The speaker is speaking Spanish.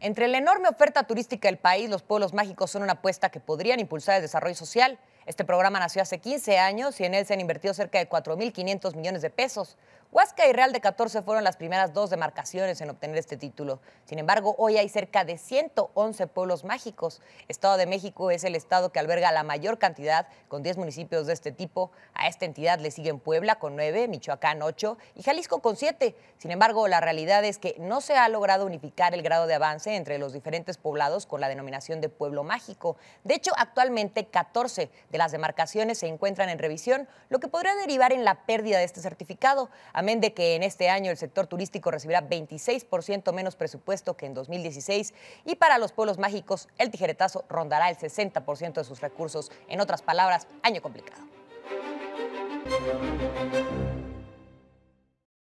Entre la enorme oferta turística del país, los pueblos mágicos son una apuesta que podrían impulsar el desarrollo social este programa nació hace 15 años y en él se han invertido cerca de 4.500 millones de pesos. Huasca y Real de 14 fueron las primeras dos demarcaciones en obtener este título. Sin embargo, hoy hay cerca de 111 pueblos mágicos. Estado de México es el estado que alberga la mayor cantidad, con 10 municipios de este tipo. A esta entidad le siguen Puebla con 9, Michoacán 8 y Jalisco con 7. Sin embargo, la realidad es que no se ha logrado unificar el grado de avance entre los diferentes poblados con la denominación de pueblo mágico. De hecho, actualmente 14 de las demarcaciones se encuentran en revisión, lo que podría derivar en la pérdida de este certificado, amén de que en este año el sector turístico recibirá 26% menos presupuesto que en 2016 y para los pueblos mágicos el tijeretazo rondará el 60% de sus recursos. En otras palabras, año complicado.